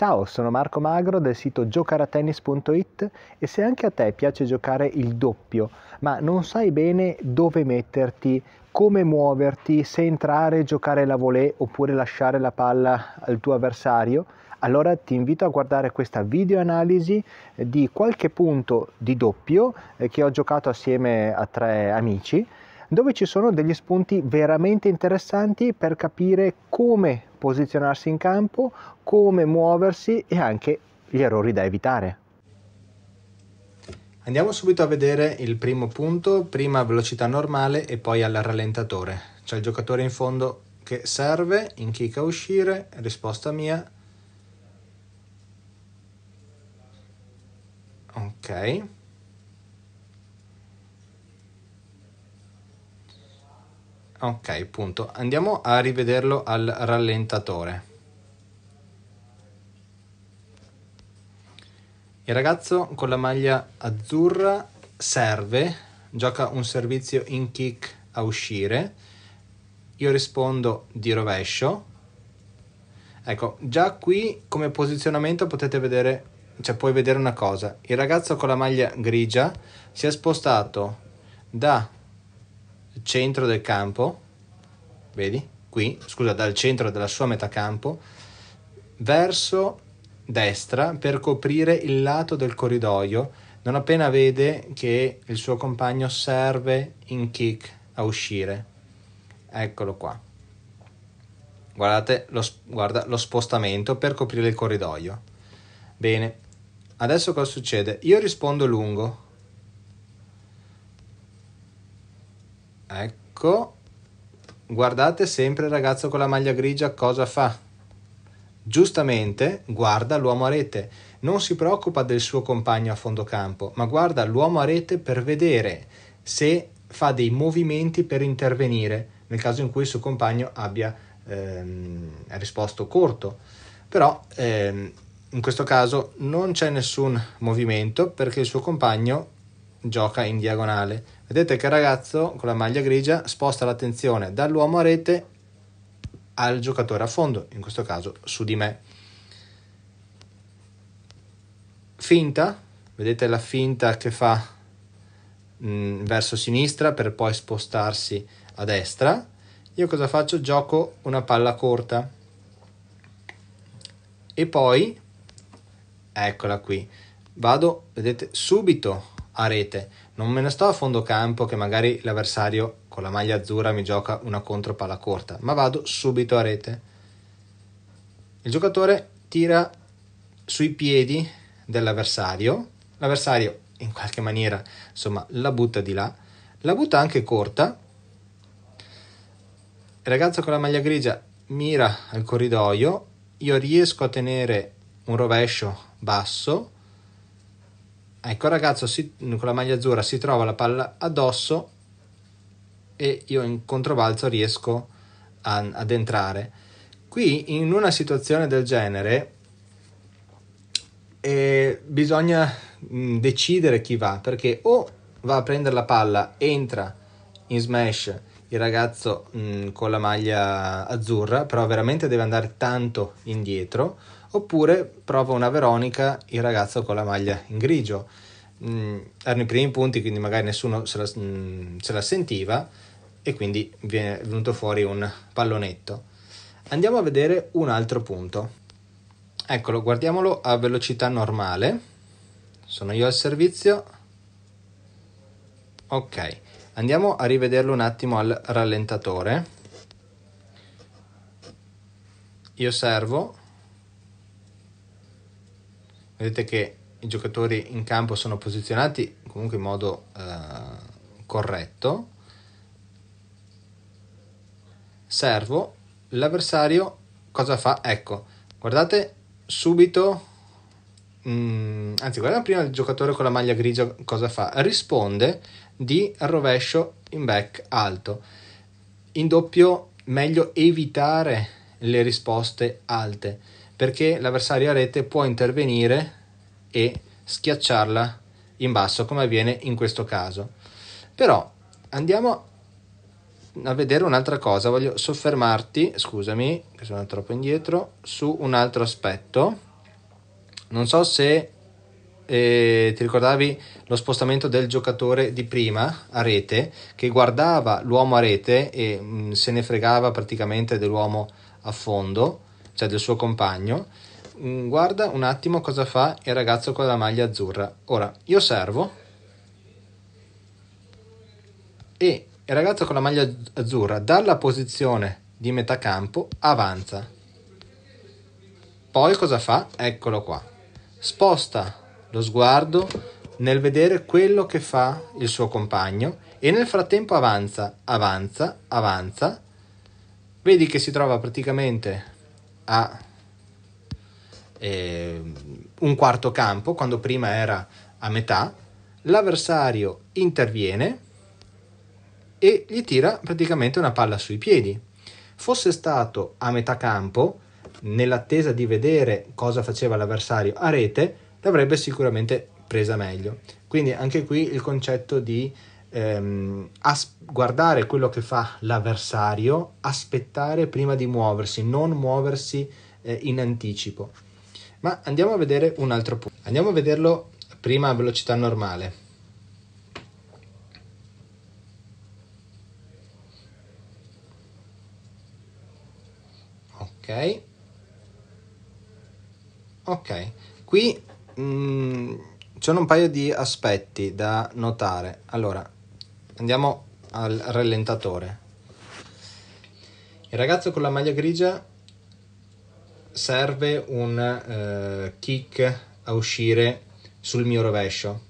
Ciao, sono Marco Magro del sito giocaratennis.it e se anche a te piace giocare il doppio, ma non sai bene dove metterti, come muoverti, se entrare e giocare la volée oppure lasciare la palla al tuo avversario, allora ti invito a guardare questa videoanalisi di qualche punto di doppio eh, che ho giocato assieme a tre amici dove ci sono degli spunti veramente interessanti per capire come posizionarsi in campo, come muoversi e anche gli errori da evitare. Andiamo subito a vedere il primo punto, prima a velocità normale e poi al rallentatore. C'è il giocatore in fondo che serve, in chicca a uscire, risposta mia. Ok. ok punto andiamo a rivederlo al rallentatore il ragazzo con la maglia azzurra serve gioca un servizio in kick a uscire io rispondo di rovescio ecco già qui come posizionamento potete vedere cioè puoi vedere una cosa il ragazzo con la maglia grigia si è spostato da centro del campo, vedi? Qui, scusa, dal centro della sua metà campo verso destra per coprire il lato del corridoio non appena vede che il suo compagno serve in kick a uscire. Eccolo qua. Guardate lo, guarda lo spostamento per coprire il corridoio. Bene, adesso cosa succede? Io rispondo lungo Ecco. Guardate sempre il ragazzo con la maglia grigia cosa fa. Giustamente guarda l'uomo a rete. Non si preoccupa del suo compagno a fondo campo, ma guarda l'uomo a rete per vedere se fa dei movimenti per intervenire nel caso in cui il suo compagno abbia ehm, risposto corto. Però ehm, in questo caso non c'è nessun movimento perché il suo compagno gioca in diagonale Vedete che il ragazzo con la maglia grigia sposta l'attenzione dall'uomo a rete al giocatore a fondo, in questo caso su di me. Finta, vedete la finta che fa mh, mm, verso sinistra per poi spostarsi a destra. Io cosa faccio? Gioco una palla corta. E poi, eccola qui, vado, vedete, subito a rete. Non me ne sto a fondo campo che magari l'avversario con la maglia azzurra mi gioca una contropalla corta, ma vado subito a rete. Il giocatore tira sui piedi dell'avversario, l'avversario in qualche maniera insomma la butta di là, la butta anche corta. Il ragazzo con la maglia grigia mira al corridoio, io riesco a tenere un rovescio basso Ecco, il ragazzo si, con la maglia azzurra si trova la palla addosso e io in controbalzo riesco a, ad entrare. Qui in una situazione del genere eh, bisogna mm, decidere chi va, perché o va a prendere la palla, entra in smash il ragazzo mh, mm, con la maglia azzurra, però veramente deve andare tanto indietro, Oppure prova una Veronica, il ragazzo con la maglia in grigio. Mm, erano i primi punti, quindi magari nessuno se la, mm, se la sentiva e quindi viene venuto fuori un pallonetto. Andiamo a vedere un altro punto. Eccolo, guardiamolo a velocità normale. Sono io al servizio. Ok, andiamo a rivederlo un attimo al rallentatore. Io servo vedete che i giocatori in campo sono posizionati comunque in modo eh, corretto servo l'avversario cosa fa ecco guardate subito mh, mm, anzi guardate prima il giocatore con la maglia grigia cosa fa risponde di rovescio in back alto in doppio meglio evitare le risposte alte perché l'avversario a rete può intervenire e schiacciarla in basso come avviene in questo caso. Però andiamo a vedere un'altra cosa, voglio soffermarti, scusami che sono troppo indietro, su un altro aspetto. Non so se eh, ti ricordavi lo spostamento del giocatore di prima a rete che guardava l'uomo a rete e mh, mm, se ne fregava praticamente dell'uomo a fondo cioè del suo compagno, mm, guarda un attimo cosa fa il ragazzo con la maglia azzurra. Ora, io servo e il ragazzo con la maglia azzurra dalla posizione di metà campo avanza. Poi cosa fa? Eccolo qua. Sposta lo sguardo nel vedere quello che fa il suo compagno e nel frattempo avanza, avanza, avanza. Vedi che si trova praticamente a eh, un quarto campo, quando prima era a metà, l'avversario interviene e gli tira praticamente una palla sui piedi. Fosse stato a metà campo, nell'attesa di vedere cosa faceva l'avversario a rete, l'avrebbe sicuramente presa meglio. Quindi anche qui il concetto di ehm, as- guardare quello che fa l'avversario, aspettare prima di muoversi, non muoversi eh, in anticipo. Ma andiamo a vedere un altro punto. Andiamo a vederlo prima a velocità normale. Ok. Ok. Qui mm, ci sono un paio di aspetti da notare. Allora, Andiamo al rallentatore. Il ragazzo con la maglia grigia serve un eh, kick a uscire sul mio rovescio.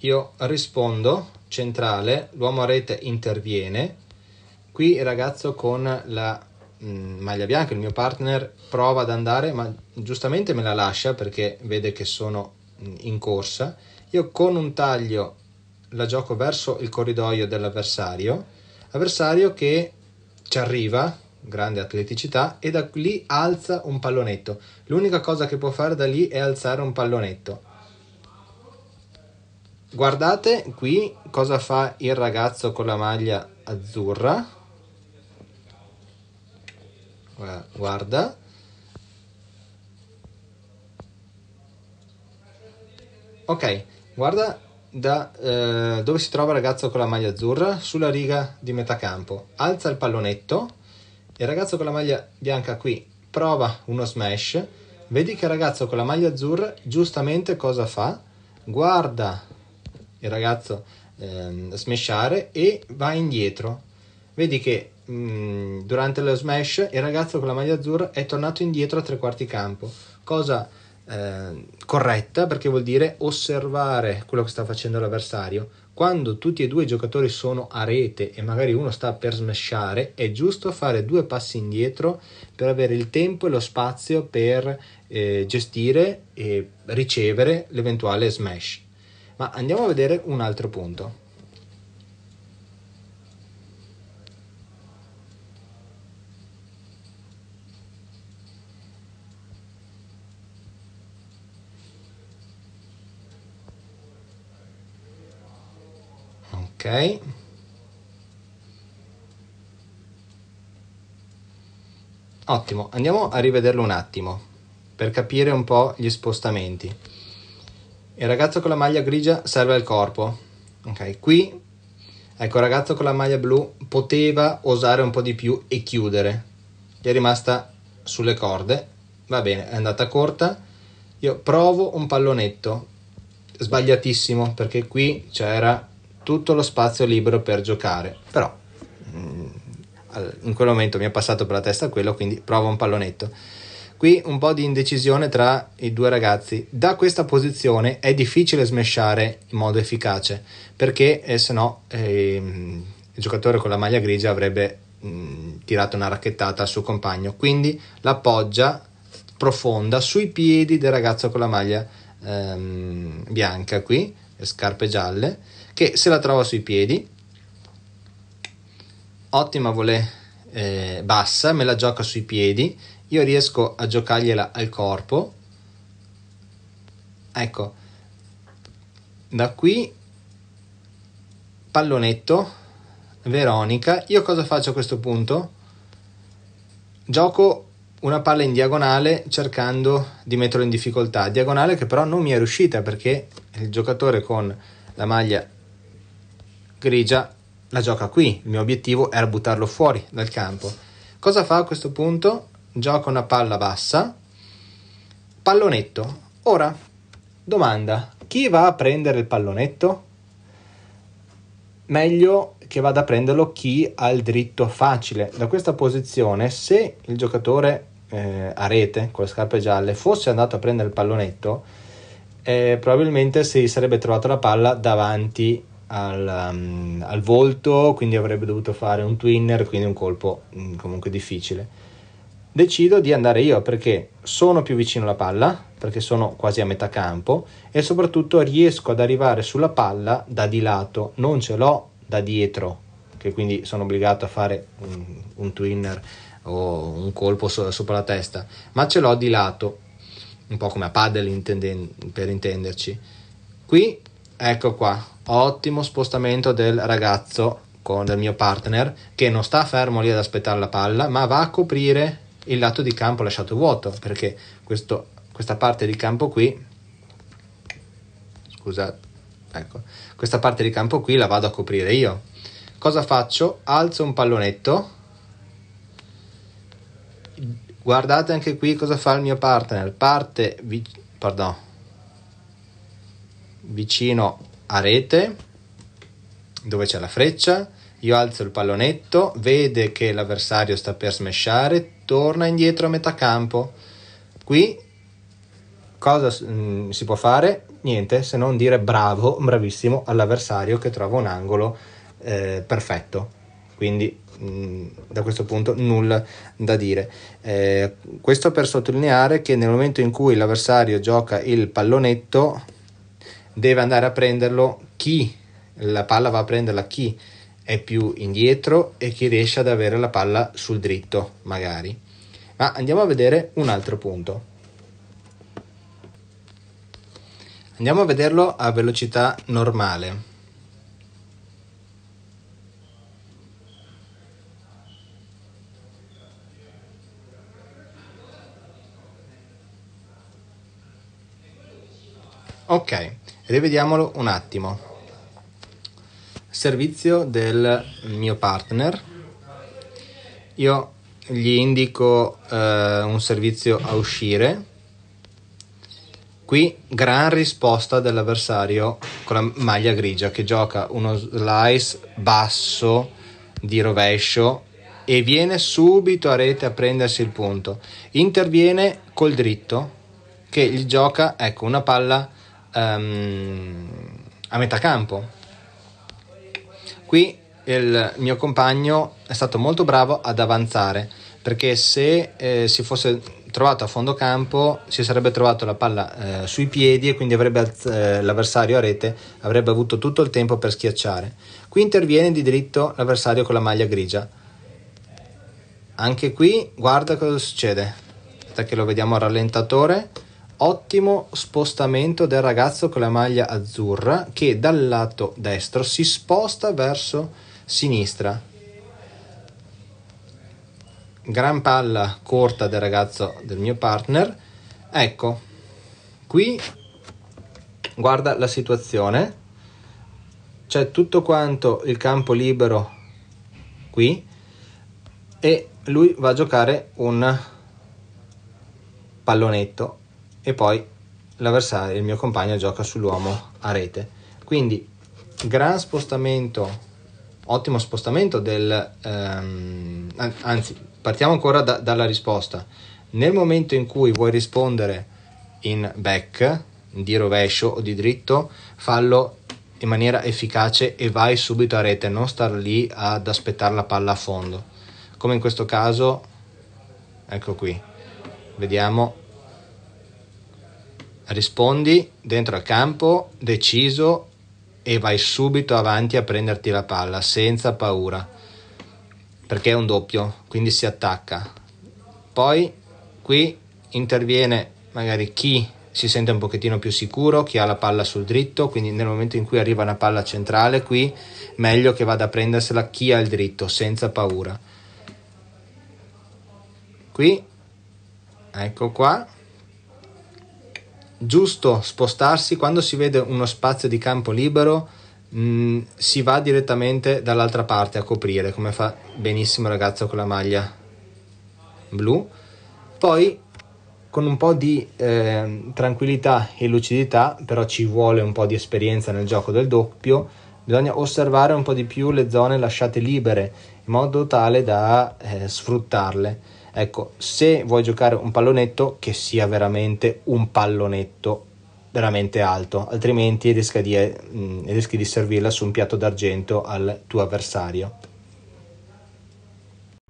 Io rispondo, centrale, l'uomo a rete interviene. Qui il ragazzo con la mm, maglia bianca, il mio partner, prova ad andare, ma giustamente me la lascia perché vede che sono in corsa, io con un taglio la gioco verso il corridoio dell'avversario, avversario che ci arriva, grande atleticità, e da lì alza un pallonetto. L'unica cosa che può fare da lì è alzare un pallonetto. Guardate qui cosa fa il ragazzo con la maglia azzurra. Guarda Ok, guarda da eh, dove si trova il ragazzo con la maglia azzurra, sulla riga di metà campo. Alza il pallonetto, il ragazzo con la maglia bianca qui prova uno smash, vedi che il ragazzo con la maglia azzurra giustamente cosa fa? Guarda il ragazzo eh, smashare e va indietro. Vedi che mh, mm, durante lo smash il ragazzo con la maglia azzurra è tornato indietro a tre quarti campo, cosa eh, corretta perché vuol dire osservare quello che sta facendo l'avversario. Quando tutti e due i giocatori sono a rete e magari uno sta per smashare, è giusto fare due passi indietro per avere il tempo e lo spazio per eh, gestire e ricevere l'eventuale smash. Ma andiamo a vedere un altro punto. ok ottimo andiamo a rivederlo un attimo per capire un po' gli spostamenti il ragazzo con la maglia grigia serve al corpo ok qui ecco il ragazzo con la maglia blu poteva osare un po' di più e chiudere gli è rimasta sulle corde va bene è andata corta io provo un pallonetto sbagliatissimo perché qui c'era tutto lo spazio libero per giocare, però mm, in quel momento mi è passato per la testa quello, quindi provo un pallonetto. Qui un po' di indecisione tra i due ragazzi. Da questa posizione è difficile smesciare in modo efficace, perché eh, se no eh, il giocatore con la maglia grigia avrebbe mh, mm, tirato una racchettata al suo compagno, quindi l'appoggia profonda sui piedi del ragazzo con la maglia ehm, bianca qui, le scarpe gialle che se la trova sui piedi, ottima volée eh, bassa, me la gioca sui piedi, io riesco a giocargliela al corpo. Ecco, da qui pallonetto, Veronica, io cosa faccio a questo punto? Gioco una palla in diagonale cercando di metterlo in difficoltà, diagonale che però non mi è riuscita perché il giocatore con la maglia Grigia la gioca qui, il mio obiettivo era buttarlo fuori dal campo. Cosa fa a questo punto? Gioca una palla bassa, pallonetto. Ora, domanda, chi va a prendere il pallonetto? Meglio che vada a prenderlo chi ha il dritto facile. Da questa posizione, se il giocatore eh, a rete con le scarpe gialle fosse andato a prendere il pallonetto, eh, probabilmente si sarebbe trovato la palla davanti al, um, al, volto, quindi avrebbe dovuto fare un twinner, quindi un colpo mh, mm, comunque difficile. Decido di andare io perché sono più vicino alla palla, perché sono quasi a metà campo e soprattutto riesco ad arrivare sulla palla da di lato, non ce l'ho da dietro, che quindi sono obbligato a fare un, un twinner o un colpo so- sopra la testa, ma ce l'ho di lato, un po' come a paddle intenden- per intenderci. Qui Ecco qua, ottimo spostamento del ragazzo con del mio partner che non sta fermo lì ad aspettare la palla, ma va a coprire il lato di campo lasciato vuoto, perché questo, questa parte di campo qui scusate, ecco, questa parte di campo qui la vado a coprire io. Cosa faccio? Alzo un pallonetto. Guardate anche qui cosa fa il mio partner. Parte, vi, pardon, vicino a rete dove c'è la freccia, io alzo il pallonetto, vede che l'avversario sta per smesciare, torna indietro a metà campo. Qui cosa mm, si può fare? Niente, se non dire bravo, bravissimo all'avversario che trova un angolo eh, perfetto. Quindi mh, mm, da questo punto nulla da dire. Eh, questo per sottolineare che nel momento in cui l'avversario gioca il pallonetto deve andare a prenderlo chi la palla va a prenderla chi è più indietro e chi riesce ad avere la palla sul dritto magari ma andiamo a vedere un altro punto andiamo a vederlo a velocità normale ok Rivediamolo un attimo. Servizio del mio partner. Io gli indico eh, un servizio a uscire. Qui gran risposta dell'avversario con la maglia grigia che gioca uno slice basso di rovescio e viene subito a rete a prendersi il punto. Interviene col dritto che gli gioca ecco una palla um, a metà campo. Qui il mio compagno è stato molto bravo ad avanzare perché se eh, si fosse trovato a fondo campo si sarebbe trovato la palla eh, sui piedi e quindi avrebbe, eh, l'avversario a rete avrebbe avuto tutto il tempo per schiacciare. Qui interviene di diritto l'avversario con la maglia grigia. Anche qui guarda cosa succede. Aspetta che lo vediamo al rallentatore. Ottimo spostamento del ragazzo con la maglia azzurra che dal lato destro si sposta verso sinistra. Gran palla corta del ragazzo del mio partner. Ecco, qui guarda la situazione. C'è tutto quanto il campo libero qui e lui va a giocare un pallonetto e poi l'avversario, il mio compagno, gioca sull'uomo a rete. Quindi gran spostamento, ottimo spostamento del... Ehm, anzi, partiamo ancora da, dalla risposta. Nel momento in cui vuoi rispondere in back, di rovescio o di dritto, fallo in maniera efficace e vai subito a rete, non star lì ad aspettare la palla a fondo. Come in questo caso, ecco qui, vediamo rispondi dentro al campo deciso e vai subito avanti a prenderti la palla senza paura perché è un doppio quindi si attacca poi qui interviene magari chi si sente un pochettino più sicuro chi ha la palla sul dritto quindi nel momento in cui arriva una palla centrale qui meglio che vada a prendersela chi ha il dritto senza paura qui ecco qua giusto spostarsi quando si vede uno spazio di campo libero mh, mm, si va direttamente dall'altra parte a coprire come fa benissimo il ragazzo con la maglia blu poi con un po' di eh, tranquillità e lucidità però ci vuole un po' di esperienza nel gioco del doppio bisogna osservare un po' di più le zone lasciate libere in modo tale da eh, sfruttarle Ecco, se vuoi giocare un pallonetto, che sia veramente un pallonetto veramente alto, altrimenti rischi di, mh, mm, rischi di servirla su un piatto d'argento al tuo avversario.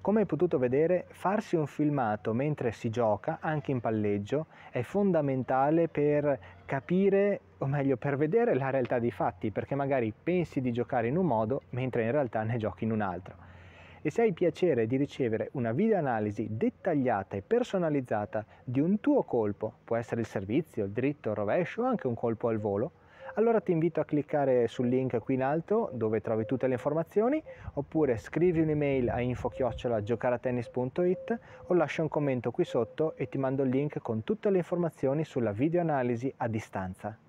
Come hai potuto vedere, farsi un filmato mentre si gioca, anche in palleggio, è fondamentale per capire, o meglio, per vedere la realtà dei fatti, perché magari pensi di giocare in un modo mentre in realtà ne giochi in un altro e se hai piacere di ricevere una videoanalisi dettagliata e personalizzata di un tuo colpo, può essere il servizio, il dritto, il rovescio o anche un colpo al volo, allora ti invito a cliccare sul link qui in alto dove trovi tutte le informazioni oppure scrivi un'email a info-giocaratennis.it o lascia un commento qui sotto e ti mando il link con tutte le informazioni sulla videoanalisi a distanza.